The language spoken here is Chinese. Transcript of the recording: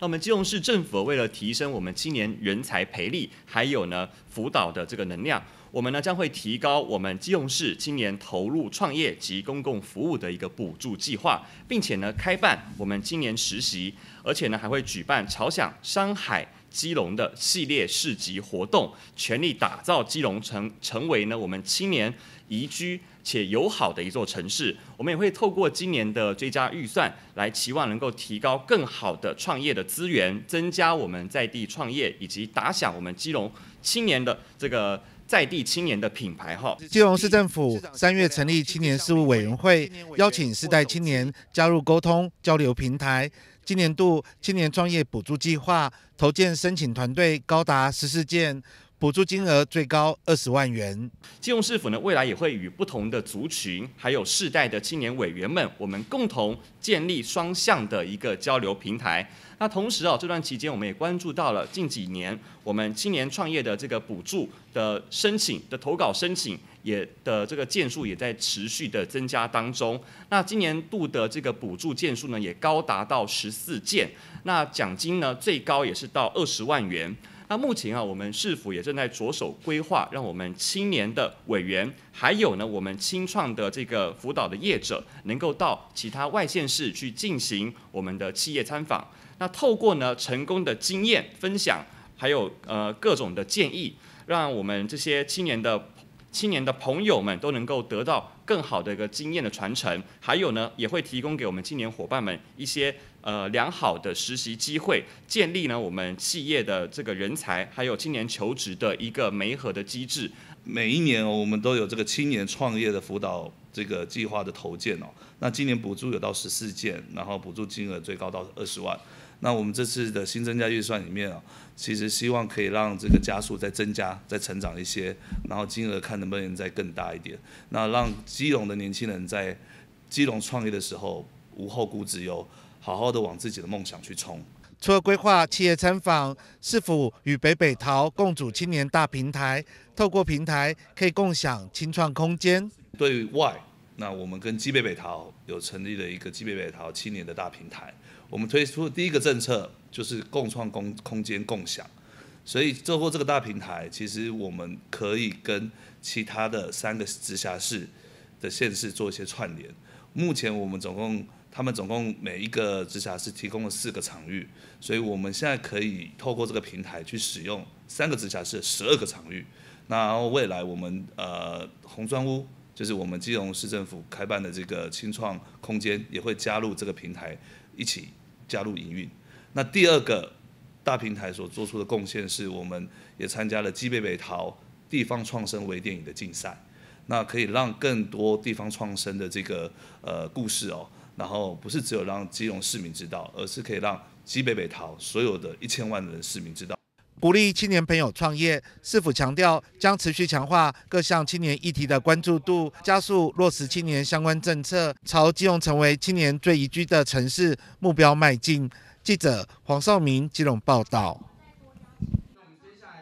那我们基隆市政府为了提升我们青年人才培力，还有呢辅导的这个能量，我们呢将会提高我们基隆市青年投入创业及公共服务的一个补助计划，并且呢开办我们青年实习，而且呢还会举办潮响山海。基隆的系列市集活动，全力打造基隆成成为呢我们青年宜居且友好的一座城市。我们也会透过今年的追加预算，来期望能够提高更好的创业的资源，增加我们在地创业以及打响我们基隆青年的这个在地青年的品牌哈。基隆市政府三月成立青年事务委员会，邀请世代青年加入沟通交流平台。今年度青年创业补助计划投建申请团队高达十四件，补助金额最高二十万元。金融市府呢，未来也会与不同的族群，还有世代的青年委员们，我们共同建立双向的一个交流平台。那同时啊，这段期间我们也关注到了近几年我们青年创业的这个补助的申请的投稿申请。也的这个件数也在持续的增加当中。那今年度的这个补助件数呢，也高达到十四件。那奖金呢，最高也是到二十万元。那目前啊，我们市府也正在着手规划，让我们青年的委员，还有呢，我们青创的这个辅导的业者，能够到其他外县市去进行我们的企业参访。那透过呢，成功的经验分享，还有呃各种的建议，让我们这些青年的。青年的朋友们都能够得到更好的一个经验的传承，还有呢，也会提供给我们青年伙伴们一些呃良好的实习机会，建立呢我们企业的这个人才，还有青年求职的一个媒合的机制。每一年我们都有这个青年创业的辅导这个计划的投件哦，那今年补助有到十四件，然后补助金额最高到二十万。那我们这次的新增加预算里面啊，其实希望可以让这个加速再增加、再成长一些，然后金额看能不能再更大一点，那让基隆的年轻人在基隆创业的时候无后顾之忧，好好的往自己的梦想去冲。除了规划企业参访，是否与北北桃共组青年大平台？透过平台可以共享青创空间？对外。那我们跟基北北桃有成立了一个基北北桃青年的大平台，我们推出的第一个政策就是共创共空间共享，所以做过这个大平台，其实我们可以跟其他的三个直辖市的县市做一些串联。目前我们总共，他们总共每一个直辖市提供了四个场域，所以我们现在可以透过这个平台去使用三个直辖市十二个场域。那未来我们呃红砖屋。就是我们基隆市政府开办的这个青创空间，也会加入这个平台，一起加入营运。那第二个大平台所做出的贡献是，我们也参加了基北北桃地方创生微电影的竞赛，那可以让更多地方创生的这个呃故事哦，然后不是只有让基隆市民知道，而是可以让基北北桃所有的一千万人市民知道。鼓励青年朋友创业，市府强调将持续强化各项青年议题的关注度，加速落实青年相关政策，朝金融成为青年最宜居的城市目标迈进？记者黄少明金融报道。